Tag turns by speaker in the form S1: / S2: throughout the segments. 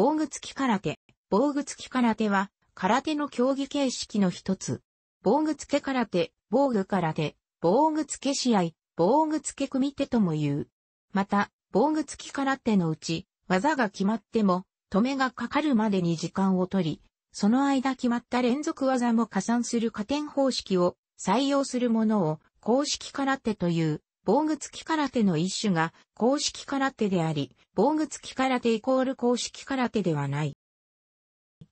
S1: 防具付き空手。防具付き空手は、空手の競技形式の一つ。防具付け空手、防具空手、防具付け試合、防具付け組手とも言う。また、防具付き空手のうち、技が決まっても、止めがかかるまでに時間を取り、その間決まった連続技も加算する加点方式を採用するものを公式空手という。防具付き空手の一種が公式空手であり、防具付き空手イコール公式空手ではない。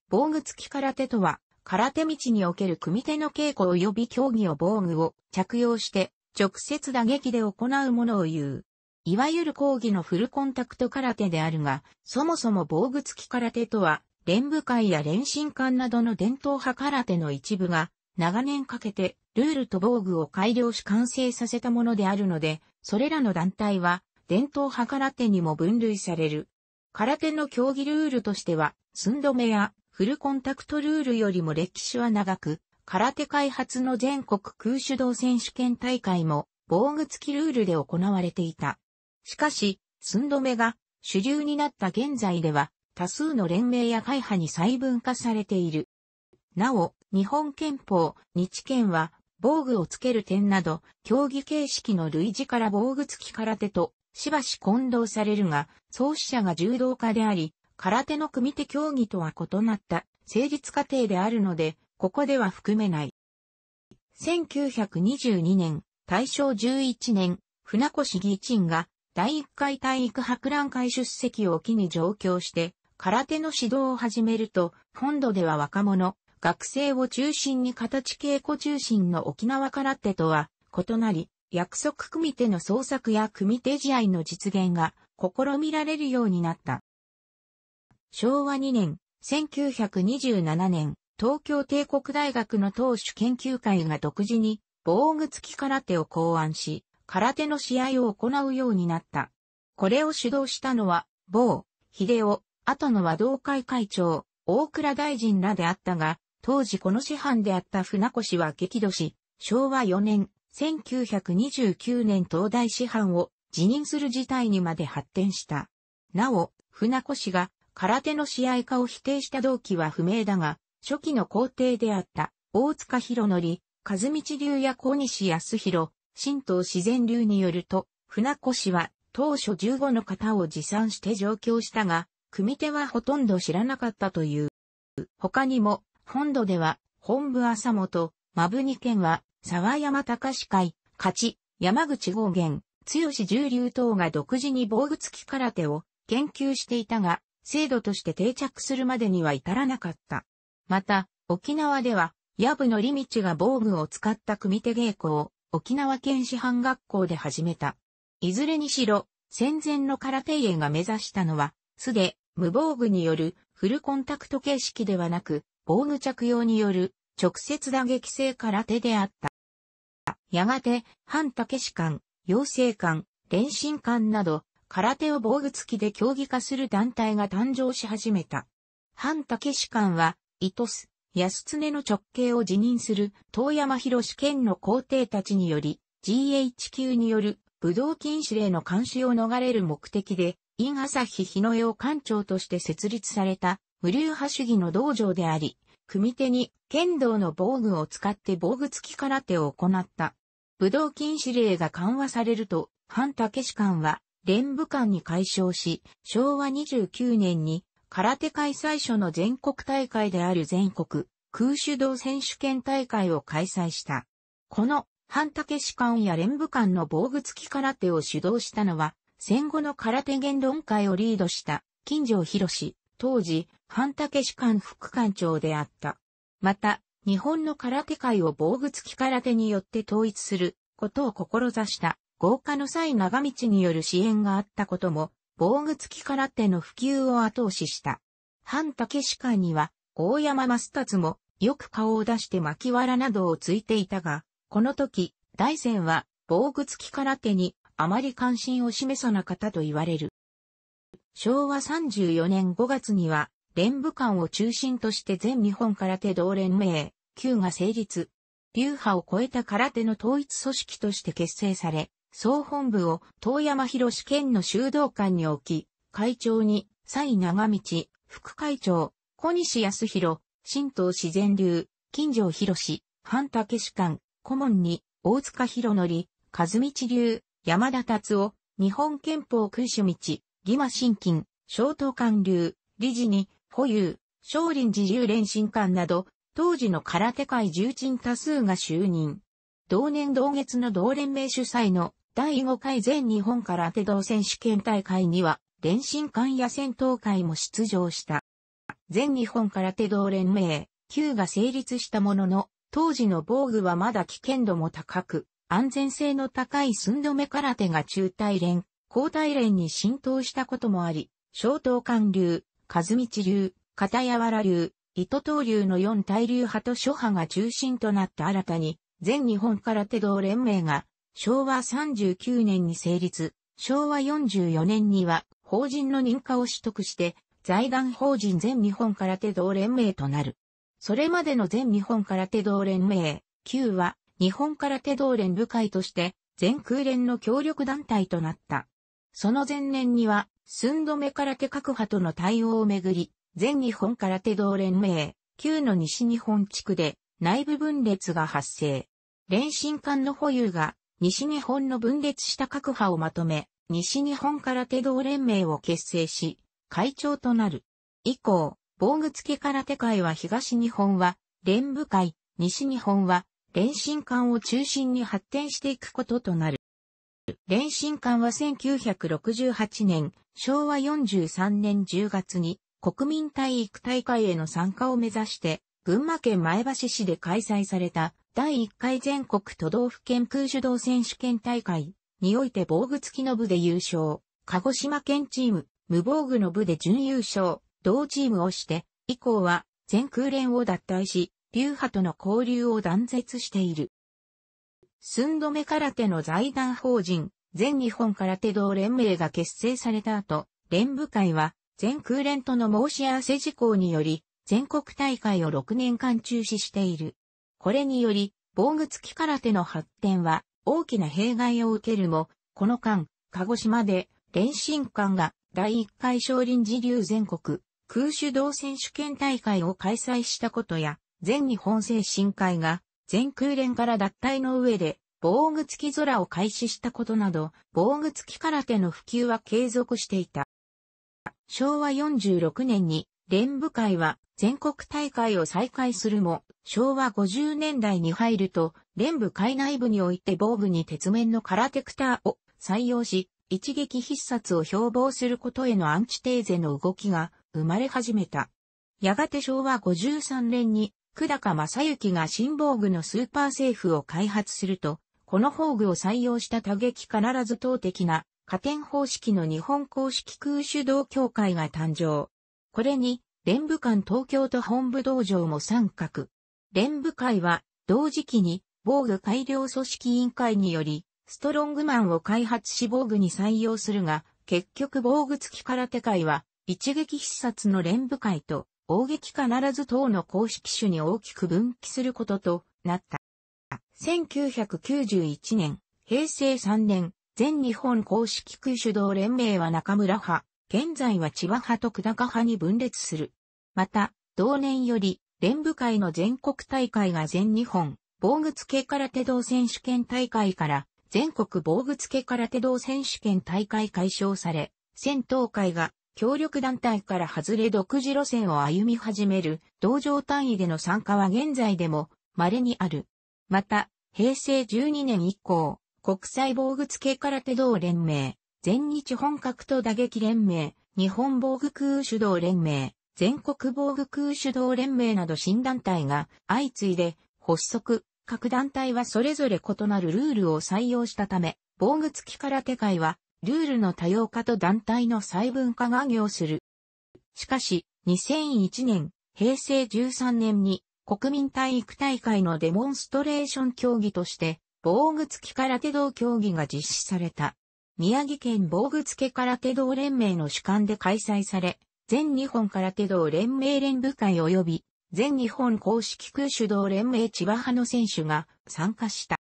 S1: 防具付き空手とは、空手道における組手の稽古及び競技を防具を着用して直接打撃で行うものを言う。いわゆる講義のフルコンタクト空手であるが、そもそも防具付き空手とは、連武会や連心館などの伝統派空手の一部が長年かけてルールと防具を改良し完成させたものであるので、それらの団体は伝統派空手にも分類される。空手の競技ルールとしては、寸止めやフルコンタクトルールよりも歴史は長く、空手開発の全国空手道選手権大会も防具付きルールで行われていた。しかし、寸止めが主流になった現在では、多数の連盟や会派に細分化されている。なお、日本憲法、日憲は、防具をつける点など、競技形式の類似から防具付き空手と、しばし混同されるが、創始者が柔道家であり、空手の組手競技とは異なった成立過程であるので、ここでは含めない。1922年、大正11年、船越議員が第1回体育博覧会出席を機に上京して、空手の指導を始めると、本土では若者、学生を中心に形稽古中心の沖縄空手とは異なり、約束組手の創作や組手試合の実現が試みられるようになった。昭和2年、1927年、東京帝国大学の当主研究会が独自に防具付き空手を考案し、空手の試合を行うようになった。これを主導したのは、某、秀夫、後の和道会会長、大倉大臣らであったが、当時この師範であった船越は激怒し、昭和4年、1929年東大師範を辞任する事態にまで発展した。なお、船越が空手の試合化を否定した動機は不明だが、初期の皇帝であった大塚博則、和道流や小西康弘、神道自然流によると、船越は当初15の型を持参して上京したが、組手はほとんど知らなかったという。他にも、本土では、本部浅本、マブニ県は、沢山隆司会、勝ち、山口豪元、強し重流等が独自に防具付き空手を研究していたが、制度として定着するまでには至らなかった。また、沖縄では、矢部の利道が防具を使った組手稽古を沖縄県師範学校で始めた。いずれにしろ、戦前の空手家が目指したのは、素で無防具によるフルコンタクト形式ではなく、防具着用による直接打撃性空手であった。やがて、反武士官、養成官、連心官など、空手を防具付きで競技化する団体が誕生し始めた。反武士官は、糸ト安常の直系を辞任する遠山博士県の皇帝たちにより、GHQ による武道禁止令の監視を逃れる目的で、イ朝日日の絵を官庁として設立された無流派主義の道場であり、組手に剣道の防具を使って防具付き空手を行った。武道禁止令が緩和されると、反武士官は連武官に解消し、昭和29年に空手界最初の全国大会である全国空手道選手権大会を開催した。この反武士官や連武官の防具付き空手を主導したのは、戦後の空手言論会をリードした金城博士、当時、半竹士官副官長であった。また、日本の空手界を防具付き空手によって統一することを志した豪華の際長道による支援があったことも、防具付き空手の普及を後押しした。半竹士官には、大山マスタも、よく顔を出して巻きらなどをついていたが、この時、大善は、防具付き空手にあまり関心を示さなかったと言われる。昭和34年5月には、連武館を中心として全日本空手同連盟、旧が成立。流派を超えた空手の統一組織として結成され、総本部を遠山博県の修道館に置き、会長に、蔡長道、副会長、小西康弘、新東自然流、金城博半武士官、顧問に、大塚博則、和道流、山田達夫、日本憲法君主道、義馬新金、小東官流、理事に、保有、少林自由連新館など、当時の空手界重鎮多数が就任。同年同月の同連盟主催の第5回全日本空手道選手権大会には、連新館や戦闘会も出場した。全日本空手道連盟、旧が成立したものの、当時の防具はまだ危険度も高く、安全性の高い寸止め空手が中大連交大連に浸透したこともあり、小東間流、和道流、片柔ら流、糸東流の四大流派と諸派が中心となった新たに、全日本空手道連盟が、昭和39年に成立、昭和44年には、法人の認可を取得して、財団法人全日本空手道連盟となる。それまでの全日本空手道連盟、9は、日本空手道連部会として、全空連の協力団体となった。その前年には、寸止め空手各派との対応をめぐり、全日本空手道連盟、旧の西日本地区で内部分裂が発生。連心艦の保有が西日本の分裂した各派をまとめ、西日本空手道連盟を結成し、会長となる。以降、防具付き空手会は東日本は連部会、西日本は連心艦を中心に発展していくこととなる。連新館は1968年、昭和43年10月に国民体育大会への参加を目指して、群馬県前橋市で開催された第1回全国都道府県空手道選手権大会において防具付きの部で優勝、鹿児島県チーム、無防具の部で準優勝、同チームをして、以降は全空連を脱退し、流派との交流を断絶している。寸止め空手の財団法人、全日本空手道連盟が結成された後、連部会は、全空連との申し合わせ事項により、全国大会を6年間中止している。これにより、防具付き空手の発展は、大きな弊害を受けるも、この間、鹿児島で、連進館が、第1回少林寺流全国、空手道選手権大会を開催したことや、全日本精神会が、全空連から脱退の上で、防具付き空を開始したことなど、防具付き空手の普及は継続していた。昭和46年に、連部会は全国大会を再開するも、昭和50年代に入ると、連部会内部において防具に鉄面の空テクターを採用し、一撃必殺を標榜することへのアンチテーゼの動きが生まれ始めた。やがて昭和53年に久高正幸が新防具のスーパーセーフを開発すると、この宝具を採用した打撃必ず投的な加点方式の日本公式空手道協会が誕生。これに、連部館東京と本部道場も参画。連部会は、同時期に、防具改良組織委員会により、ストロングマンを開発し防具に採用するが、結局防具付き空手会は、一撃必殺の連部会と、大劇必ず等の公式種に大きく分岐することとなった。1991年、平成3年、全日本公式区主導連盟は中村派、現在は千葉派と久高派に分裂する。また、同年より、連部会の全国大会が全日本、防具付け空手道選手権大会から、全国防具付け空手道選手権大会解消され、戦闘会が協力団体から外れ独自路線を歩み始める、同情単位での参加は現在でも稀にある。また、平成12年以降、国際防具付けから手道連盟、全日本格闘打撃連盟、日本防具空手道連盟、全国防具空手道連盟など新団体が相次いで発足、各団体はそれぞれ異なるルールを採用したため、防具付き空手会はルールの多様化と団体の細分化が行する。しかし、2001年、平成13年に国民体育大会のデモンストレーション競技として、防具付き空手道競技が実施された。宮城県防具付空手道連盟の主管で開催され、全日本空手道連盟連部会及び、全日本公式空手道連盟千葉派の選手が参加した。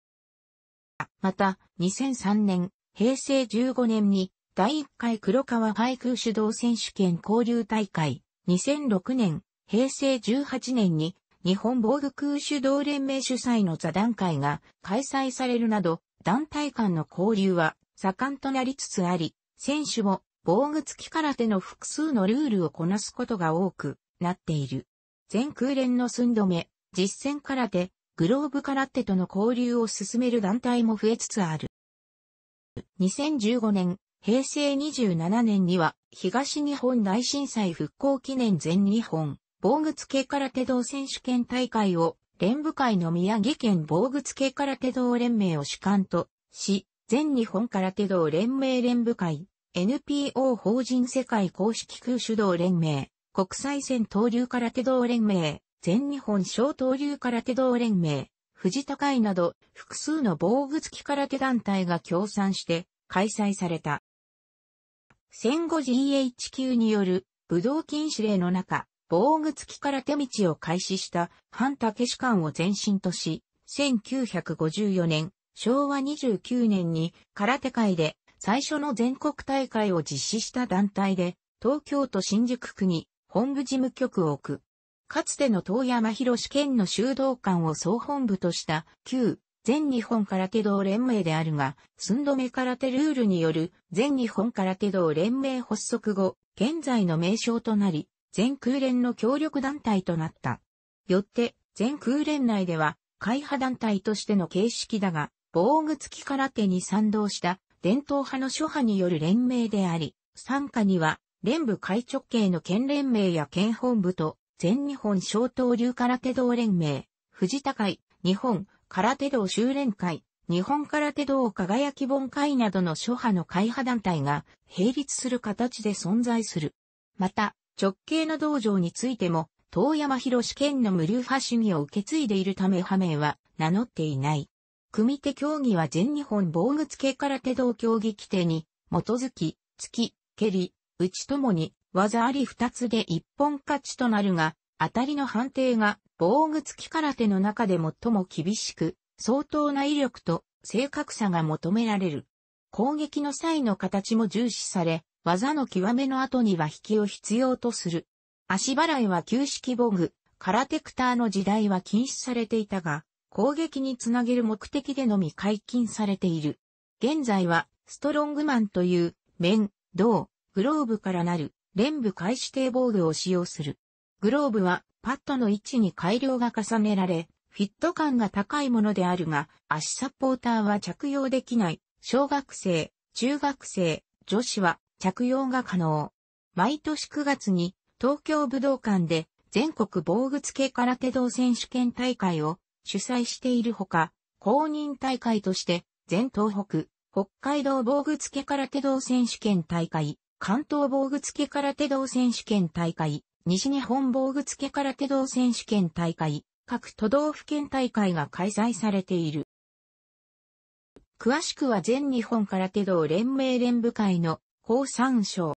S1: また、2003年、平成15年に第1回黒川海空主導選手権交流大会、2006年、平成18年に日本防具空手道連盟主催の座談会が開催されるなど、団体間の交流は盛んとなりつつあり、選手も防具付き空手の複数のルールをこなすことが多くなっている。全空連の寸止め、実践空手、グローブ空手との交流を進める団体も増えつつある。2015年、平成27年には、東日本大震災復興記念全日本、防具付け空手道選手権大会を、連部会の宮城県防具付け空手道連盟を主幹とし、全日本空手道連盟連部会、NPO 法人世界公式空手道連盟、国際戦闘流空手道連盟、全日本小闘流空手道連盟、富士高いなど複数の防具付き空手団体が協賛して開催された。戦後 GHQ による武道禁止令の中、防具付き空手道を開始した反武士官を前身とし、1954年、昭和29年に空手界で最初の全国大会を実施した団体で、東京都新宿区に本部事務局を置く。かつての遠山博士県の修道館を総本部とした旧全日本空手道連盟であるが、寸止め空手ルールによる全日本空手道連盟発足後、現在の名称となり、全空連の協力団体となった。よって、全空連内では、会派団体としての形式だが、防具付き空手に賛同した伝統派の諸派による連盟であり、参加には、連部会直系の県連盟や県本部と、全日本小刀流空手道連盟、藤田会、日本空手道修練会、日本空手道輝き本会などの諸派の会派団体が並立する形で存在する。また、直系の道場についても、遠山博士県の無流派主義を受け継いでいるため派名は名乗っていない。組手競技は全日本防具付け空手道競技規定に基づき、突き、蹴り、打ちともに技あり二つで一本勝ちとなるが、当たりの判定が防具付き空手の中で最も厳しく、相当な威力と正確さが求められる。攻撃の際の形も重視され、技の極めの後には引きを必要とする。足払いは旧式防具、空手クターの時代は禁止されていたが、攻撃につなげる目的でのみ解禁されている。現在は、ストロングマンという、面、銅、グローブからなる、連部開始ボ防具を使用する。グローブはパッドの位置に改良が重ねられ、フィット感が高いものであるが、足サポーターは着用できない、小学生、中学生、女子は着用が可能。毎年9月に東京武道館で全国防具付け空手道選手権大会を主催しているほか、公認大会として全東北、北海道防具付け空手道選手権大会、関東防具付空手道選手権大会、西日本防具付空手道選手権大会、各都道府県大会が開催されている。詳しくは全日本空手道連盟連部会の法参賞。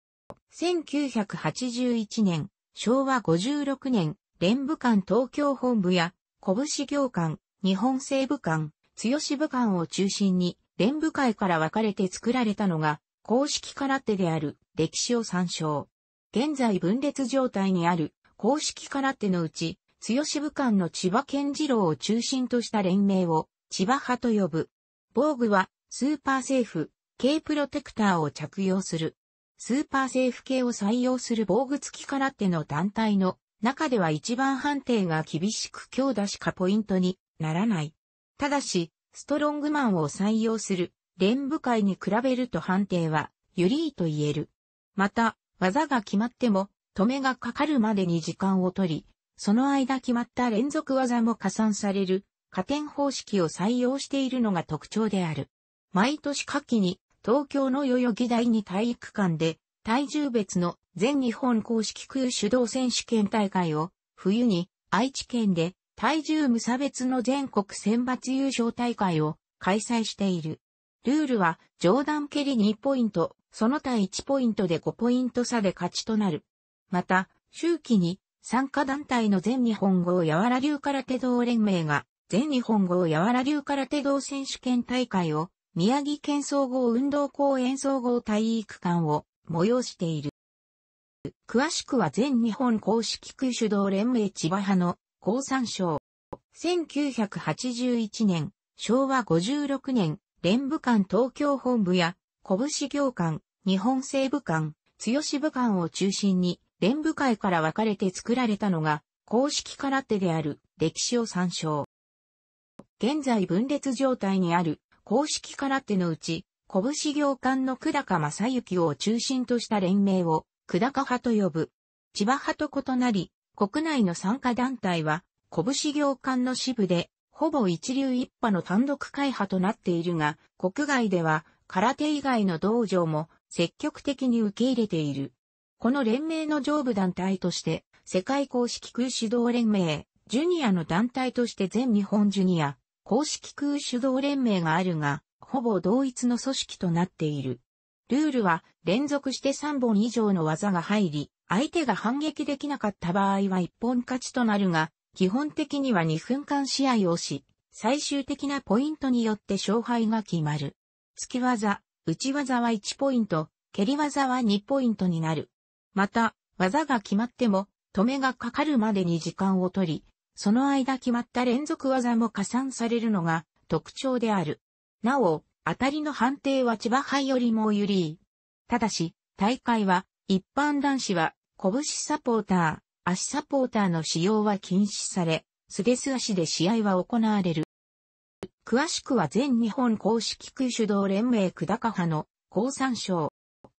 S1: 1981年、昭和56年、連部館東京本部や、拳業館、日本西部館、強し部館を中心に、連部会から分かれて作られたのが、公式空手である歴史を参照。現在分裂状態にある公式空手のうち、強し武官の千葉健次郎を中心とした連盟を千葉派と呼ぶ。防具はスーパーセーフ、K プロテクターを着用する。スーパーセーフ系を採用する防具付き空手の団体の中では一番判定が厳しく強打しかポイントにならない。ただし、ストロングマンを採用する連部会に比べると判定は、リーと言える。また、技が決まっても、止めがかかるまでに時間を取り、その間決まった連続技も加算される、加点方式を採用しているのが特徴である。毎年夏季に、東京の代々木第二体育館で、体重別の全日本公式空手道選手権大会を、冬に愛知県で体重無差別の全国選抜優勝大会を開催している。ルールは、上段蹴り2ポイント、その他1ポイントで5ポイント差で勝ちとなる。また、周期に、参加団体の全日本語やわら流空手道連盟が、全日本語やわら流空手道選手権大会を、宮城県総合運動公園総合体育館を催している。詳しくは全日本公式空手道連盟千葉派の高参賞。1981年、昭和56年、連武館東京本部や、拳行館、日本西部館、強し部館を中心に、連部会から分かれて作られたのが、公式空手である歴史を参照。現在分裂状態にある公式空手のうち、拳行館の久高正幸を中心とした連盟を久高派と呼ぶ。千葉派と異なり、国内の参加団体は、拳行館の支部で、ほぼ一流一派の単独会派となっているが、国外では空手以外の道場も積極的に受け入れている。この連盟の上部団体として、世界公式空手道連盟、ジュニアの団体として全日本ジュニア、公式空手道連盟があるが、ほぼ同一の組織となっている。ルールは連続して3本以上の技が入り、相手が反撃できなかった場合は1本勝ちとなるが、基本的には2分間試合をし、最終的なポイントによって勝敗が決まる。突き技、内技は1ポイント、蹴り技は2ポイントになる。また、技が決まっても、止めがかかるまでに時間を取り、その間決まった連続技も加算されるのが特徴である。なお、当たりの判定は千葉杯よりもり利。ただし、大会は、一般男子は、拳サポーター、足サポーターの使用は禁止され、すげす足で試合は行われる。詳しくは全日本公式空手道連盟久高派の高山省。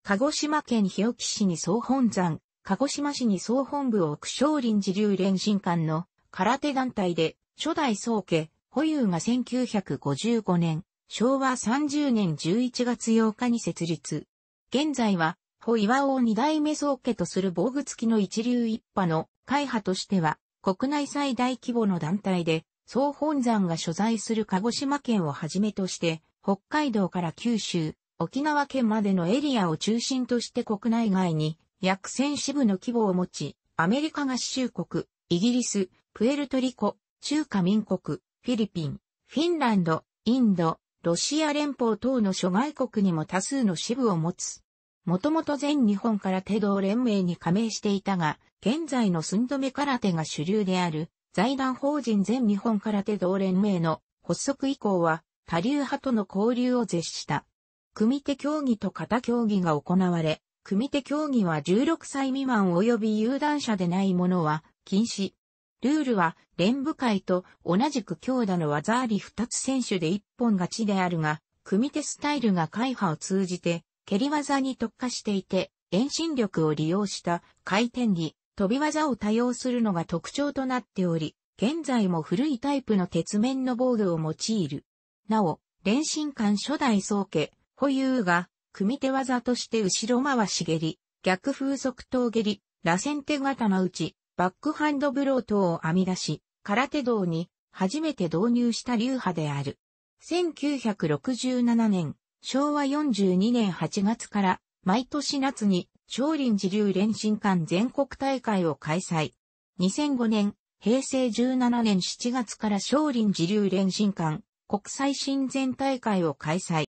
S1: 鹿児島県日置市に総本山、鹿児島市に総本部をく少林寺流連神館の空手団体で初代宗家、保有が1955年、昭和30年11月8日に設立。現在は小岩を二代目宗家とする防具付きの一流一派の会派としては、国内最大規模の団体で、総本山が所在する鹿児島県をはじめとして、北海道から九州、沖縄県までのエリアを中心として国内外に約1000支部の規模を持ち、アメリカ合衆国、イギリス、プエルトリコ、中華民国、フィリピン、フィンランド、インド、ロシア連邦等の諸外国にも多数の支部を持つ。もともと全日本空手道連盟に加盟していたが、現在の寸止め空手が主流である、財団法人全日本空手道連盟の発足以降は、多流派との交流を絶した。組手競技と型競技が行われ、組手競技は16歳未満及び有段者でないものは禁止。ルールは連部会と同じく強打の技あり2つ選手で1本勝ちであるが、組手スタイルが会派を通じて蹴り技に特化していて、遠心力を利用した回転に飛び技を多用するのが特徴となっており、現在も古いタイプの鉄面の防具を用いる。なお、連心館初代宗家、保有が、組手技として後ろ回し蹴り、逆風速投蹴り、螺旋手型のうち、バックハンドブロー等を編み出し、空手道に初めて導入した流派である。1967年、昭和42年8月から毎年夏に少林寺流連新館全国大会を開催。2005年、平成17年7月から少林寺流連新館国際親善大会を開催。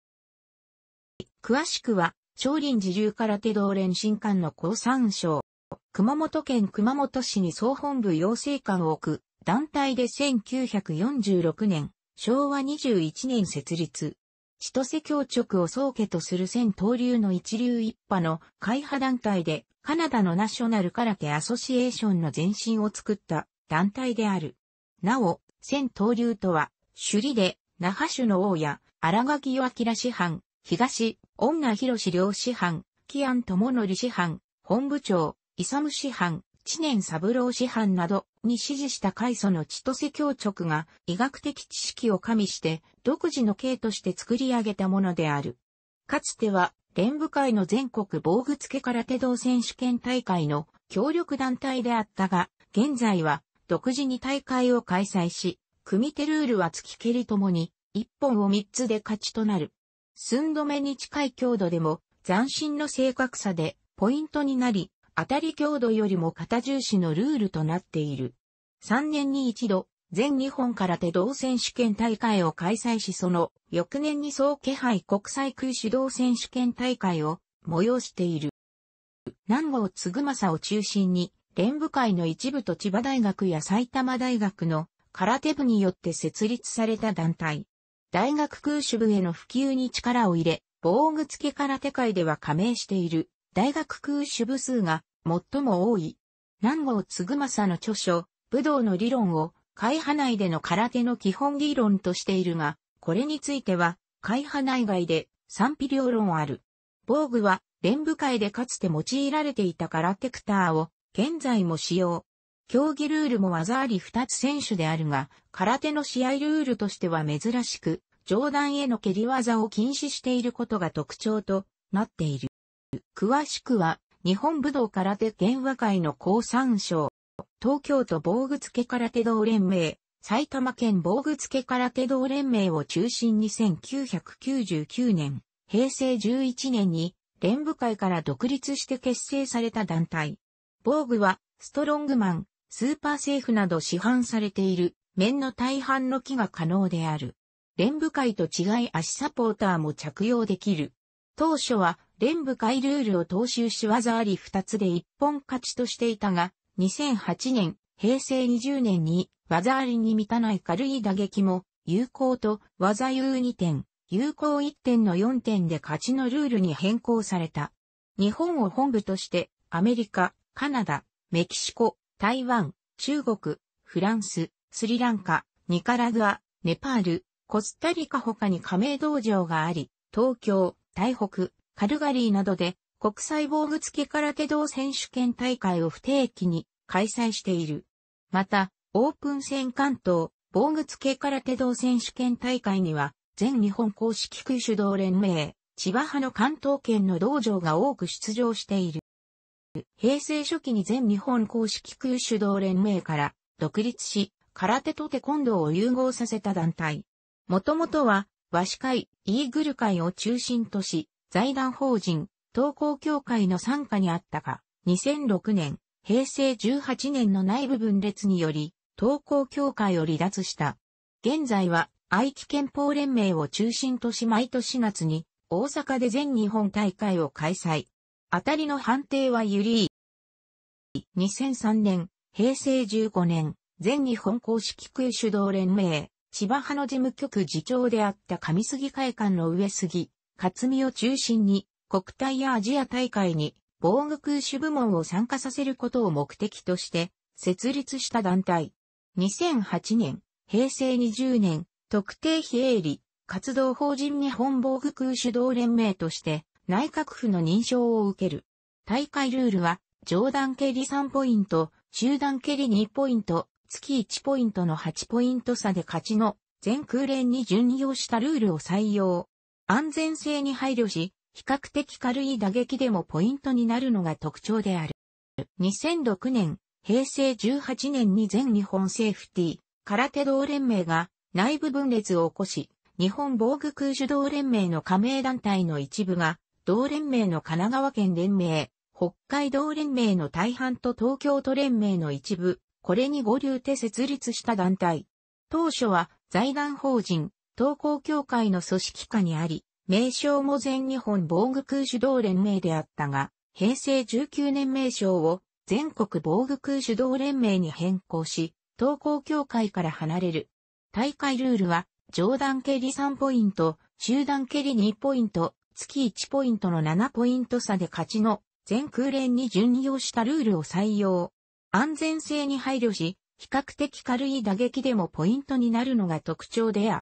S1: 詳しくは、少林寺流空手道連新館の高参省。熊本県熊本市に総本部養成館を置く、団体で1946年、昭和21年設立。千歳教直を宗家とする千刀流の一流一派の会派団体で、カナダのナショナルカラテアソシエーションの前身を作った団体である。なお、千刀流とは、首里で、那覇州の王や、荒垣岩明師範、東、女広志両師範、紀安智則師範、本部長、勇師範、知念三郎師範などに支持した開祖の千歳教直が医学的知識を加味して独自の系として作り上げたものである。かつては連部会の全国防具付け空手道選手権大会の協力団体であったが、現在は独自に大会を開催し、組手ルールは月蹴りともに一本を三つで勝ちとなる。寸止めに近い強度でも斬新の正確さでポイントになり、当たり強度よりも肩重視のルールとなっている。3年に一度、全日本空手道選手権大会を開催しその翌年に総気配国際空手道選手権大会を催している。南郷嗣政を中心に連部会の一部と千葉大学や埼玉大学の空手部によって設立された団体。大学空手部への普及に力を入れ、防具付け空手会では加盟している大学空手部数が最も多い。南郷嗣政の著書、武道の理論を、会派内での空手の基本理論としているが、これについては、会派内外で賛否両論ある。防具は、連部会でかつて用いられていた空手クターを、現在も使用。競技ルールも技あり2つ選手であるが、空手の試合ルールとしては珍しく、上段への蹴り技を禁止していることが特徴となっている。詳しくは、日本武道空手電和会の高参賞、東京都防具付空手道連盟、埼玉県防具付空手道連盟を中心に1999年、平成11年に連部会から独立して結成された団体。防具は、ストロングマン、スーパーセーフなど市販されている、面の大半の木が可能である。連部会と違い足サポーターも着用できる。当初は、連部会ルールを踏襲し技あり二つで一本勝ちとしていたが、2008年、平成20年に技ありに満たない軽い打撃も、有効と技有2点、有効1点の4点で勝ちのルールに変更された。日本を本部として、アメリカ、カナダ、メキシコ、台湾、中国、フランス、スリランカ、ニカラグア、ネパール、コスタリカ他に加盟道場があり、東京、台北、カルガリーなどで国際防具付け空手道選手権大会を不定期に開催している。また、オープン戦関東防具付け空手道選手権大会には、全日本公式空手道連盟、千葉派の関東圏の道場が多く出場している。平成初期に全日本公式空手道連盟から独立し、空手とテコンドーを融合させた団体。もともとは、和紙会、イーグル会を中心とし、財団法人、東稿協会の参加にあったが、2006年、平成18年の内部分裂により、東稿協会を離脱した。現在は、愛知憲法連盟を中心とし毎年夏に、大阪で全日本大会を開催。当たりの判定はゆりー。2003年、平成15年、全日本公式空主導連盟、千葉派の事務局次長であった上杉会館の上杉勝美を中心に、国体やアジア大会に防具空手部門を参加させることを目的として設立した団体。2008年、平成20年、特定非営利活動法人日本防具空手道連盟として内閣府の認証を受ける。大会ルールは、上段蹴り3ポイント、中段蹴り2ポイント、月1ポイントの8ポイント差で勝ちの全空連に準用したルールを採用。安全性に配慮し、比較的軽い打撃でもポイントになるのが特徴である。2006年、平成18年に全日本セーフティー、空手道連盟が内部分裂を起こし、日本防具空手道連盟の加盟団体の一部が、同連盟の神奈川県連盟、北海道連盟の大半と東京都連盟の一部、これに合流て設立した団体。当初は財団法人、東高協会の組織下にあり、名称も全日本防具空手道連盟であったが、平成19年名称を全国防具空手道連盟に変更し、東高協会から離れる。大会ルールは、上段蹴り3ポイント、中段蹴り2ポイント、月1ポイントの7ポイント差で勝ちの全空連に順用したルールを採用。安全性に配慮し、比較的軽い打撃でもポイントになるのが特徴であ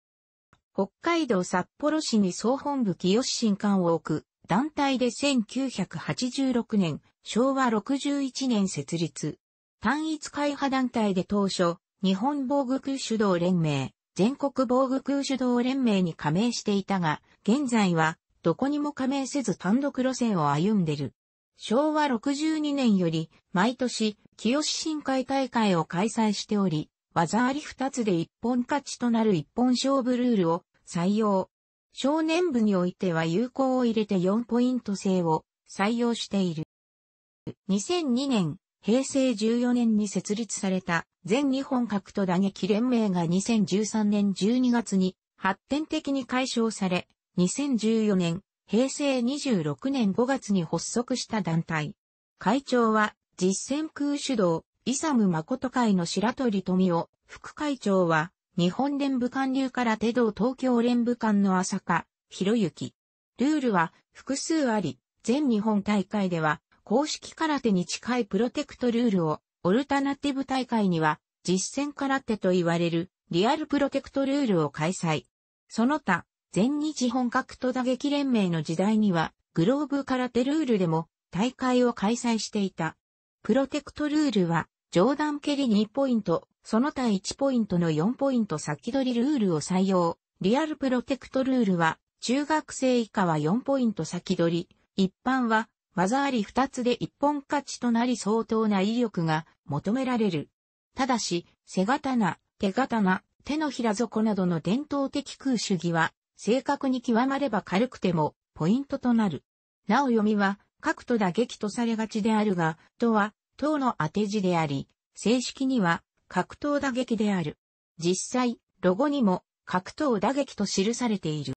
S1: 北海道札幌市に総本部清新館を置く、団体で1986年、昭和61年設立。単一会派団体で当初、日本防具空手道連盟、全国防具空手道連盟に加盟していたが、現在は、どこにも加盟せず単独路線を歩んでる。昭和62年より、毎年、清新会大会を開催しており、技あり二つで一本勝ちとなる一本勝負ルールを採用。少年部においては有効を入れて4ポイント制を採用している。2002年、平成14年に設立された全日本格闘打撃連盟が2013年12月に発展的に解消され、2014年、平成26年5月に発足した団体。会長は実践空主導、イサム誠会の白鳥富夫、副会長は、日本連部官流から手道東京連部官の浅香、博之。ルールは複数あり、全日本大会では、公式空手に近いプロテクトルールを、オルタナティブ大会には、実践空手と言われる、リアルプロテクトルールを開催。その他、全日本格闘打撃連盟の時代には、グローブ空手ルールでも大会を開催していた。プロテクトルールは、冗談蹴り2ポイント、その他1ポイントの4ポイント先取りルールを採用。リアルプロテクトルールは、中学生以下は4ポイント先取り、一般は、技あり2つで1本勝ちとなり相当な威力が求められる。ただし、背刀、手刀、手のひら底などの伝統的空手技は、正確に極まれば軽くても、ポイントとなる。なお読みは、角と打撃とされがちであるが、とは、党の当て字であり、正式には格闘打撃である。実際、ロゴにも格闘打撃と記されている。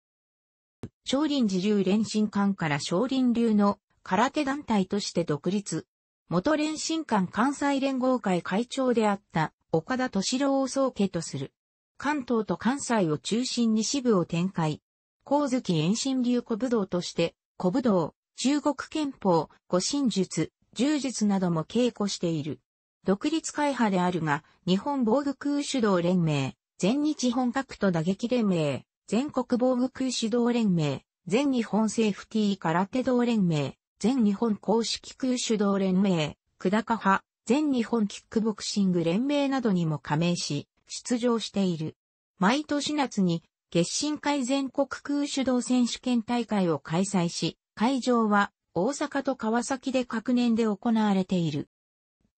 S1: 少林寺流連心館から少林流の空手団体として独立。元連心館関西連合会会長であった岡田敏郎を総家とする。関東と関西を中心に支部を展開。光月遠心流古武道として、古武道、中国憲法、古神術、柔術なども稽古している。独立会派であるが、日本防具空手道連盟、全日本格闘打撃連盟、全国防具空手道連盟、全日本セーフティー空手道連盟、全日本公式空手道連盟、久高派、全日本キックボクシング連盟などにも加盟し、出場している。毎年夏に、月新会全国空手道選手権大会を開催し、会場は大阪と川崎で各年で行われている。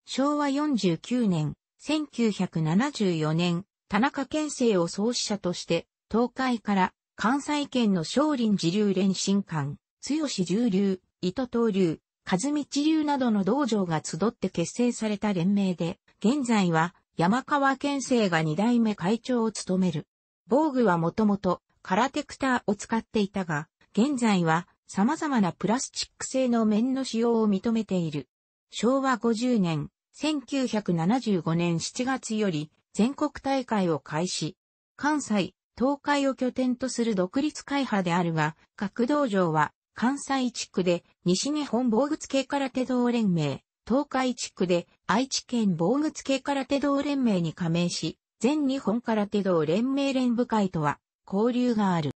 S1: 昭和49年、1974年、田中県政を創始者として、東海から関西圏の少林寺流連神館、強重流、糸東流、和道流などの道場が集って結成された連盟で、現在は山川県政が二代目会長を務める。防具はもともとカラテクターを使っていたが、現在は様々なプラスチック製の面の使用を認めている。昭和50年、1975年7月より全国大会を開始。関西、東海を拠点とする独立会派であるが、各道場は関西地区で西日本防具付け空手道連盟、東海地区で愛知県防具付け空手道連盟に加盟し、全日本空手道連盟連部会とは交流がある。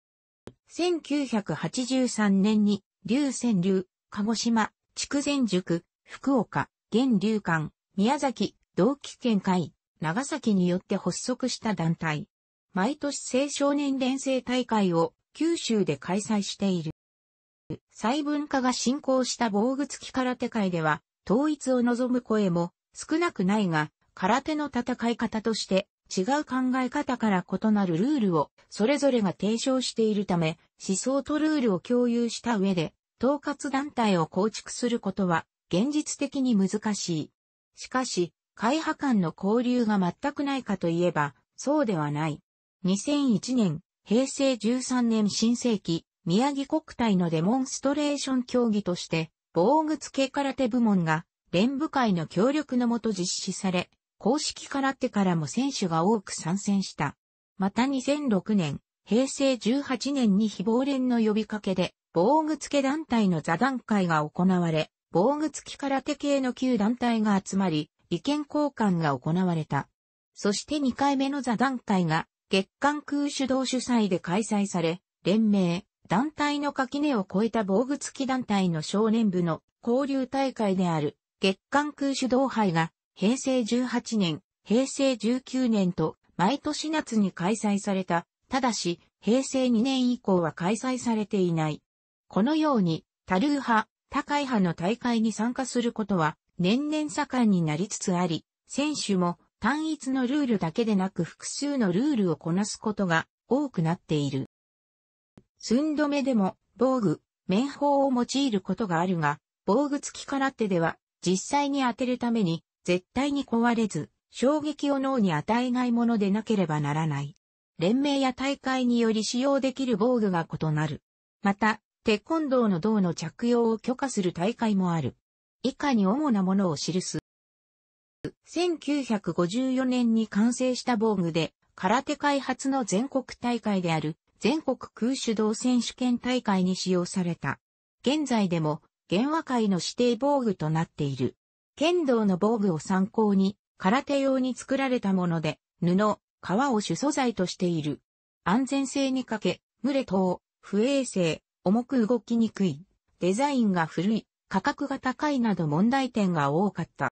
S1: 1983年に、竜泉流、鹿児島、筑前塾、福岡、現流館、宮崎、同期県会、長崎によって発足した団体。毎年青少年連成大会を九州で開催している。細分化が進行した防具付き空手界では、統一を望む声も少なくないが、空手の戦い方として違う考え方から異なるルールをそれぞれが提唱しているため、思想とルールを共有した上で、統括団体を構築することは現実的に難しい。しかし、会派間の交流が全くないかといえば、そうではない。2001年、平成13年新世紀、宮城国体のデモンストレーション競技として、防具付け空手部門が、連部会の協力のもと実施され、公式空手からも選手が多く参戦した。また2006年、平成18年に非暴連の呼びかけで、防具付け団体の座談会が行われ、防具付き空手系の旧団体が集まり、意見交換が行われた。そして2回目の座談会が、月間空手道主催で開催され、連盟、団体の垣根を超えた防具付き団体の少年部の交流大会である、月刊空主導杯が平成18年、平成19年と毎年夏に開催された、ただし、平成2年以降は開催されていない。このように、タルー派、高い派の大会に参加することは、年々盛んになりつつあり、選手も単一のルールだけでなく複数のルールをこなすことが多くなっている。寸止めでも防具、面法を用いることがあるが、防具付き空手では実際に当てるために絶対に壊れず、衝撃を脳に与えないものでなければならない。連盟や大会により使用できる防具が異なる。また、テコンドーの銅の着用を許可する大会もある。以下に主なものを記す。1954年に完成した防具で、空手開発の全国大会である全国空手道選手権大会に使用された。現在でも、原和会の指定防具となっている。剣道の防具を参考に、空手用に作られたもので、布、革を主素材としている。安全性に欠け、群れ等、不衛生、重く動きにくい、デザインが古い、価格が高いなど問題点が多かった。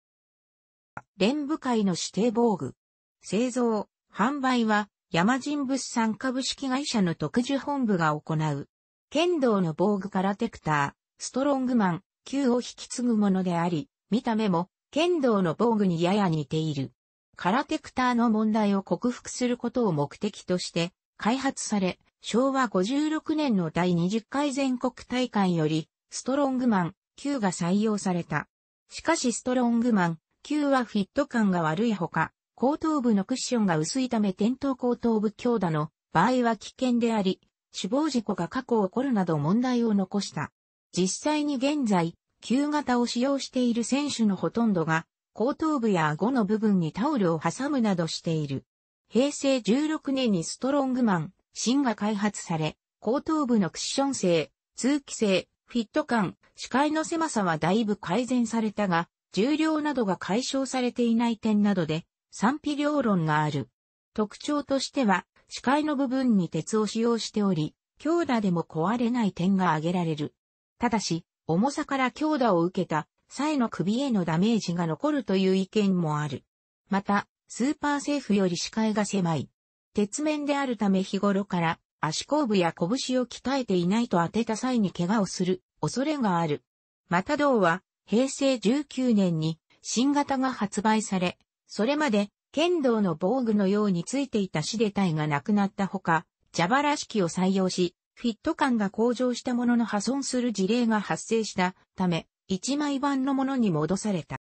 S1: 連部会の指定防具。製造、販売は、山人物産株式会社の特殊本部が行う。剣道の防具からテクター、ストロングマン、級を引き継ぐものであり、見た目も、剣道の防具にやや似ている。カラテクターの問題を克服することを目的として、開発され、昭和56年の第20回全国大会より、ストロングマン Q が採用された。しかしストロングマン Q はフィット感が悪いほか、後頭部のクッションが薄いため転倒後頭部強打の場合は危険であり、死亡事故が過去起こるなど問題を残した。実際に現在、旧型を使用している選手のほとんどが、後頭部や顎の部分にタオルを挟むなどしている。平成16年にストロングマン、芯が開発され、後頭部のクッション性、通気性、フィット感、視界の狭さはだいぶ改善されたが、重量などが解消されていない点などで、賛否両論がある。特徴としては、視界の部分に鉄を使用しており、強打でも壊れない点が挙げられる。ただし、重さから強打を受けた際の首へのダメージが残るという意見もある。また、スーパーセーフより視界が狭い。鉄面であるため日頃から足後部や拳を鍛えていないと当てた際に怪我をする恐れがある。また銅は平成19年に新型が発売され、それまで剣道の防具のようについていたシデ体がなくなったほか、蛇腹式を採用し、フィット感が向上したものの破損する事例が発生したため、一枚版のものに戻された。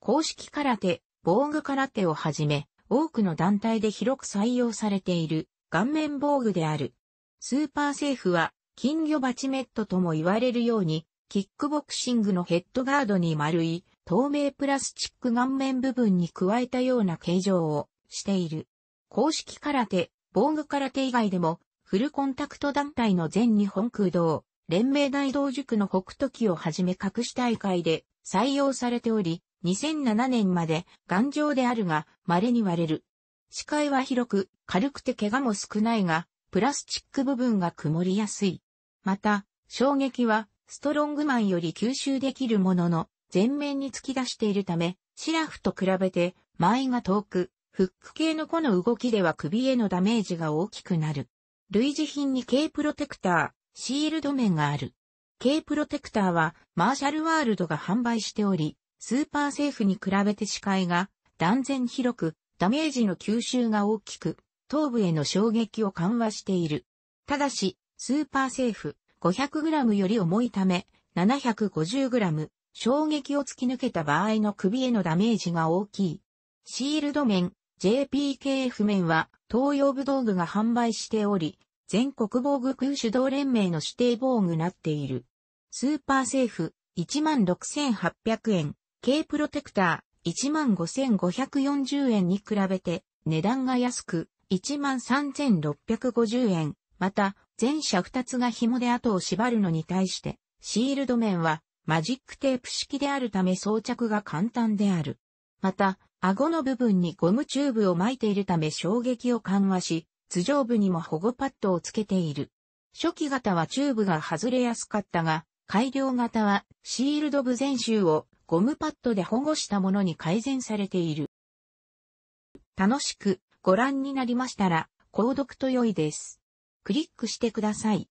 S1: 公式空手、防具空手をはじめ、多くの団体で広く採用されている顔面防具である。スーパーセーフは金魚バチメットとも言われるように、キックボクシングのヘッドガードに丸い透明プラスチック顔面部分に加えたような形状をしている。公式空手、防具空手以外でもフルコンタクト団体の全日本空洞、連盟大道塾の北斗機をはじめ各種大会で採用されており、2007年まで頑丈であるが稀に割れる。視界は広く、軽くて怪我も少ないが、プラスチック部分が曇りやすい。また、衝撃は、ストロングマンより吸収できるものの、前面に突き出しているため、シラフと比べて、前が遠く、フック系の子の動きでは首へのダメージが大きくなる。類似品に K プロテクター、シールド面がある。K プロテクターはマーシャルワールドが販売しており、スーパーセーフに比べて視界が断然広く、ダメージの吸収が大きく、頭部への衝撃を緩和している。ただし、スーパーセーフ 500g より重いため、750g、衝撃を突き抜けた場合の首へのダメージが大きい。シールド面、JPK f 面は東洋武道具が販売しており、全国防具空手道連盟の指定防具なっている。スーパーセーフ16,800円、K プロテクター15,540円に比べて値段が安く13,650円。また、前者2つが紐で後を縛るのに対して、シールド面はマジックテープ式であるため装着が簡単である。また、顎の部分にゴムチューブを巻いているため衝撃を緩和し、頭上部にも保護パッドをつけている。初期型はチューブが外れやすかったが、改良型はシールド部全周をゴムパッドで保護したものに改善されている。楽しくご覧になりましたら、購読と良いです。クリックしてください。